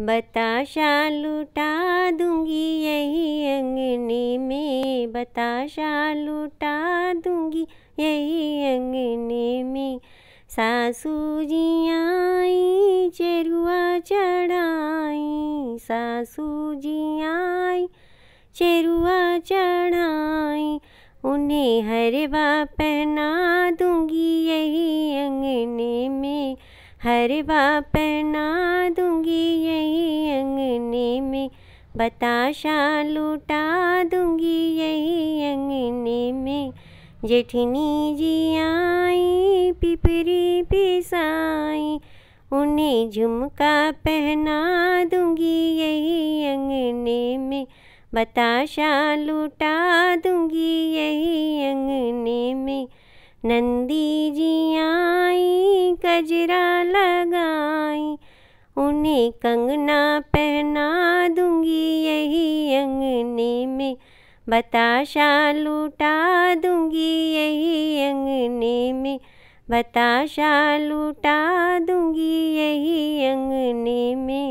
बताशा लुटा दूंगी यही अंगने में बताशा लुटा दूंगी यही अंगने में सासू जी आई चेरुआ चढ़ाई सासू जी आई चेरुआ चढ़ाई उन्हें हरवा पहना दूंगी यही अंगने में हरवा अंगने में बताशा लुटा दूंगी यही अंगने में जेठनी जी आई पिपरी पिसाई उन्हें झुमका पहना दूंगी यही अंगने में बताशा लुटा दूंगी यही अंगने में नंदी जी आई कजरा उन्हें कंगना पहना दूंगी यही अंगने में बताशा लूटा दूंगी यही अंगने में बताशा लूटा दूंगी यही अंगने में